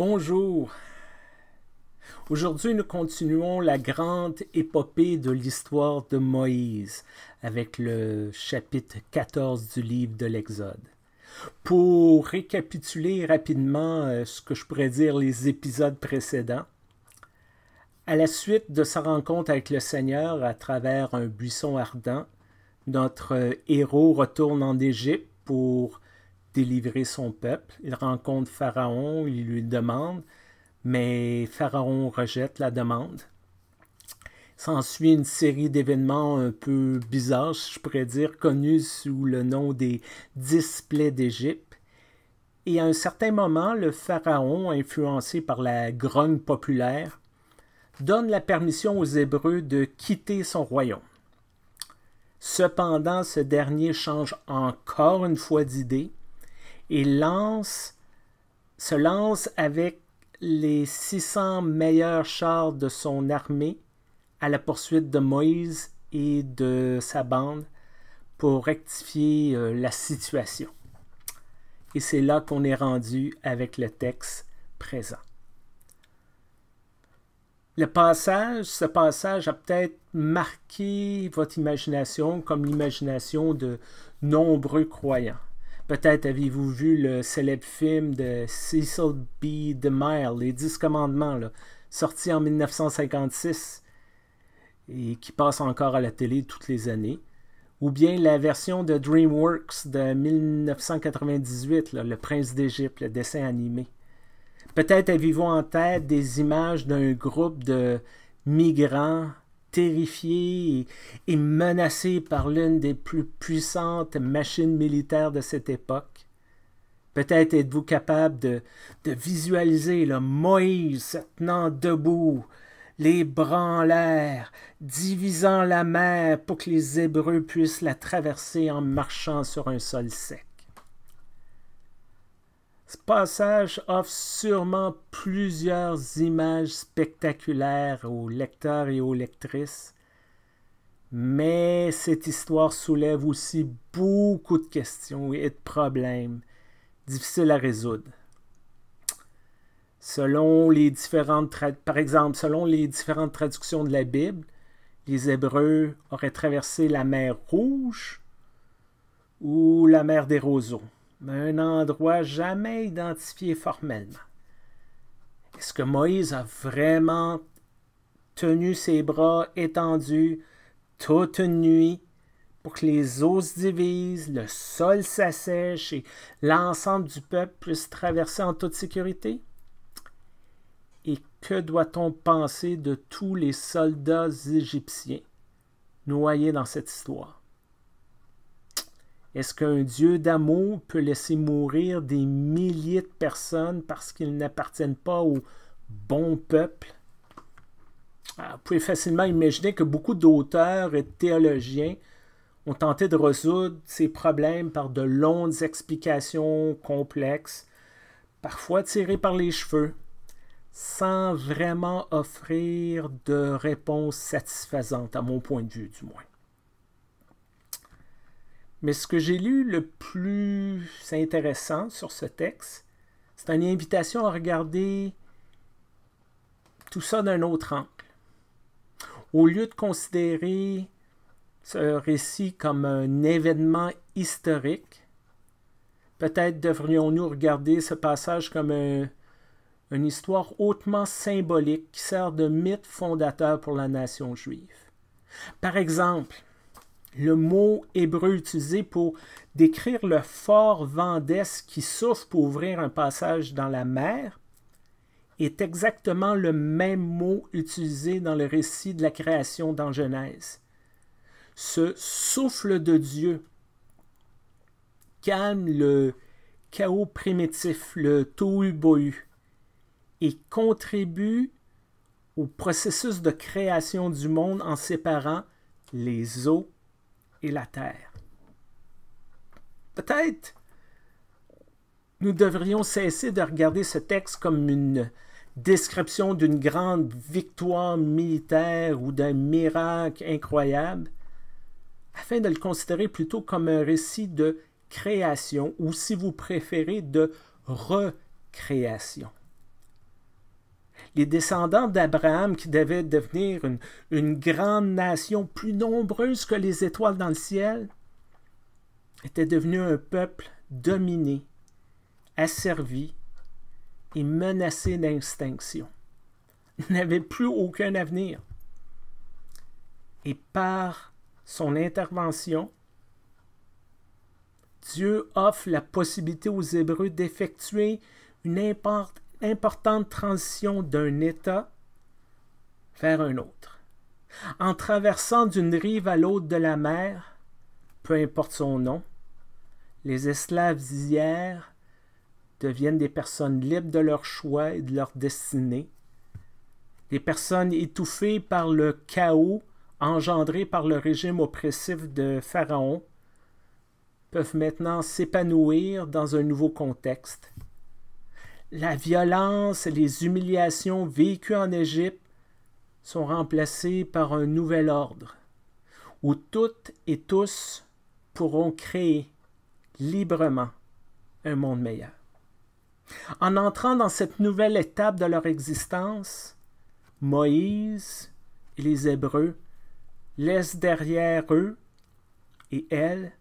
Bonjour. Aujourd'hui, nous continuons la grande épopée de l'histoire de Moïse avec le chapitre 14 du livre de l'Exode. Pour récapituler rapidement euh, ce que je pourrais dire les épisodes précédents, à la suite de sa rencontre avec le Seigneur à travers un buisson ardent, notre euh, héros retourne en Égypte pour délivrer son peuple. Il rencontre Pharaon, il lui demande, mais Pharaon rejette la demande. S'ensuit une série d'événements un peu bizarres, je pourrais dire, connus sous le nom des dix d'Égypte. Et à un certain moment, le Pharaon, influencé par la grogne populaire, donne la permission aux Hébreux de quitter son royaume. Cependant, ce dernier change encore une fois d'idée et lance, se lance avec les 600 meilleurs chars de son armée à la poursuite de Moïse et de sa bande pour rectifier euh, la situation. Et c'est là qu'on est rendu avec le texte présent. Le passage, ce passage a peut-être marqué votre imagination comme l'imagination de nombreux croyants. Peut-être avez-vous vu le célèbre film de Cecil B. DeMille, Les Dix Commandements, sorti en 1956 et qui passe encore à la télé toutes les années. Ou bien la version de DreamWorks de 1998, Le Prince d'Égypte, le dessin animé. Peut-être avez-vous en tête des images d'un groupe de migrants terrifié et, menacé par l'une des plus puissantes machines militaires de cette époque. Peut-être êtes-vous capable de, de, visualiser le Moïse se tenant debout, les bras en l'air, divisant la mer pour que les Hébreux puissent la traverser en marchant sur un sol sec. Ce passage offre sûrement plusieurs images spectaculaires aux lecteurs et aux lectrices, mais cette histoire soulève aussi beaucoup de questions et de problèmes difficiles à résoudre. Selon les différentes par exemple, selon les différentes traductions de la Bible, les Hébreux auraient traversé la mer Rouge ou la mer des roseaux mais un endroit jamais identifié formellement. Est-ce que Moïse a vraiment tenu ses bras étendus toute une nuit pour que les eaux se divisent, le sol s'assèche et l'ensemble du peuple puisse traverser en toute sécurité? Et que doit-on penser de tous les soldats égyptiens noyés dans cette histoire? Est-ce qu'un Dieu d'amour peut laisser mourir des milliers de personnes parce qu'ils n'appartiennent pas au bon peuple? Ah, vous pouvez facilement imaginer que beaucoup d'auteurs et de théologiens ont tenté de résoudre ces problèmes par de longues explications complexes, parfois tirées par les cheveux, sans vraiment offrir de réponse satisfaisante, à mon point de vue du moins. Mais ce que j'ai lu le plus intéressant sur ce texte, c'est une invitation à regarder tout ça d'un autre angle. Au lieu de considérer ce récit comme un événement historique, peut-être devrions-nous regarder ce passage comme une histoire hautement symbolique qui sert de mythe fondateur pour la nation juive. Par exemple, le mot hébreu utilisé pour décrire le fort vent d'est qui souffle pour ouvrir un passage dans la mer est exactement le même mot utilisé dans le récit de la création dans Genèse. Ce souffle de Dieu calme le chaos primitif, le tohu-bohu, et contribue au processus de création du monde en séparant les eaux la terre. Peut-être nous devrions cesser de regarder ce texte comme une description d'une grande victoire militaire ou d'un miracle incroyable, afin de le considérer plutôt comme un récit de création ou, si vous préférez, de recréation les descendants d'Abraham qui devaient devenir une, grande nation plus nombreuse que les étoiles dans le ciel, étaient devenus un peuple dominé, asservi et menacé d'extinction. n'avaient plus aucun avenir. Et par son intervention, Dieu offre la possibilité aux Hébreux d'effectuer une importe importante transition d'un État vers un autre. En traversant d'une rive à l'autre de la mer, peu importe son nom, les esclaves d'hier deviennent des personnes libres de leur choix et de leur destinée, Les personnes étouffées par le chaos engendré par le régime oppressif de Pharaon peuvent maintenant s'épanouir dans un nouveau contexte la violence, et les humiliations vécues en Égypte sont remplacées par un nouvel ordre où toutes et tous pourront créer librement un monde meilleur. En entrant dans cette nouvelle étape de leur existence, Moïse et les Hébreux laissent derrière eux et elles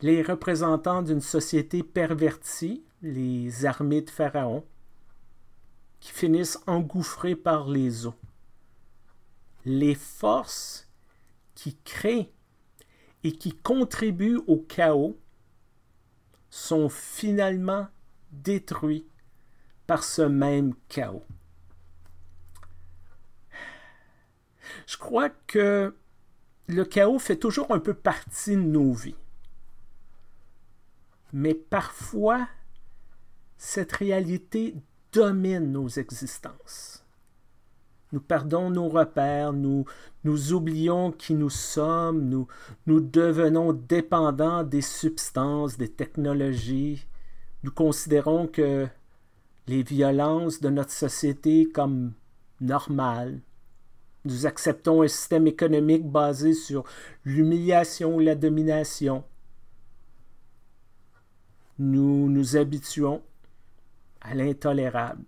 les représentants d'une société pervertie les armées de Pharaon, qui finissent engouffrées par les eaux. Les forces qui créent et qui contribuent au chaos sont finalement détruites par ce même chaos. Je crois que le chaos fait toujours un peu partie de nos vies. Mais parfois, cette réalité domine nos existences. Nous perdons nos repères, nous, nous oublions qui nous sommes, nous, nous devenons dépendants des substances, des technologies. Nous considérons que les violences de notre société comme normales. Nous acceptons un système économique basé sur l'humiliation ou la domination. Nous nous habituons à l'intolérable.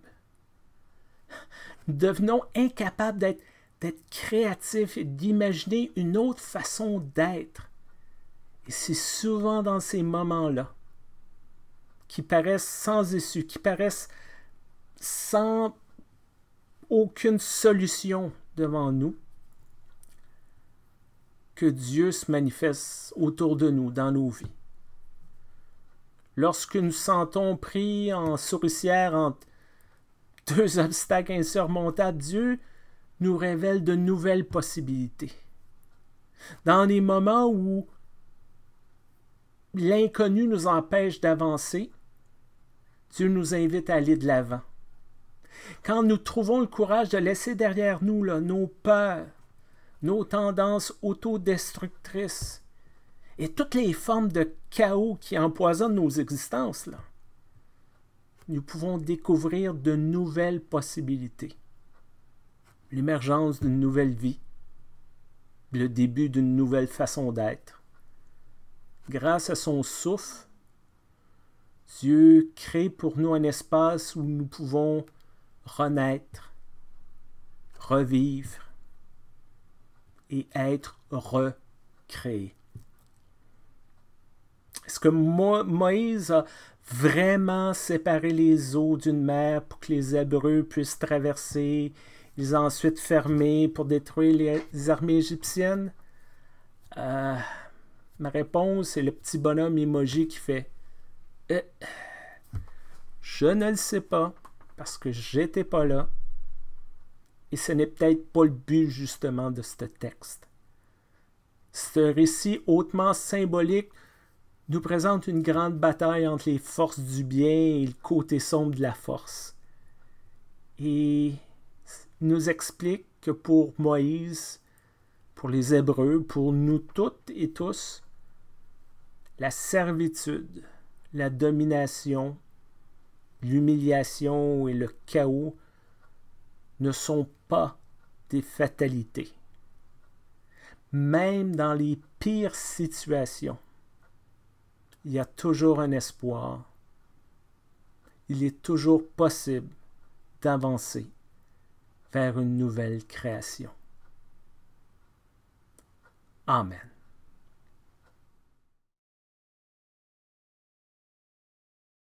Devenons incapables d'être créatifs et d'imaginer une autre façon d'être. Et c'est souvent dans ces moments-là qui paraissent sans issue, qui paraissent sans aucune solution devant nous, que Dieu se manifeste autour de nous, dans nos vies. Lorsque nous sentons pris en souricière entre deux obstacles insurmontables, Dieu nous révèle de nouvelles possibilités. Dans les moments où l'inconnu nous empêche d'avancer, Dieu nous invite à aller de l'avant. Quand nous trouvons le courage de laisser derrière nous nos peurs, nos tendances autodestructrices, et toutes les formes de chaos qui empoisonnent nos existences, là, nous pouvons découvrir de nouvelles possibilités. L'émergence d'une nouvelle vie, le début d'une nouvelle façon d'être. Grâce à son souffle, Dieu crée pour nous un espace où nous pouvons renaître, revivre et être recréés. Est-ce que Moïse a vraiment séparé les eaux d'une mer pour que les Hébreux puissent traverser, les ensuite fermés pour détruire les armées égyptiennes? Euh, ma réponse, c'est le petit bonhomme emoji qui fait euh, Je ne le sais pas parce que j'étais pas là. Et ce n'est peut-être pas le but justement de ce texte. Ce récit hautement symbolique nous présente une grande bataille entre les forces du bien et le côté sombre de la force. Et nous explique que pour Moïse, pour les Hébreux, pour nous toutes et tous, la servitude, la domination, l'humiliation et le chaos ne sont pas des fatalités. Même dans les pires situations, il y a toujours un espoir. Il est toujours possible d'avancer vers une nouvelle création. Amen.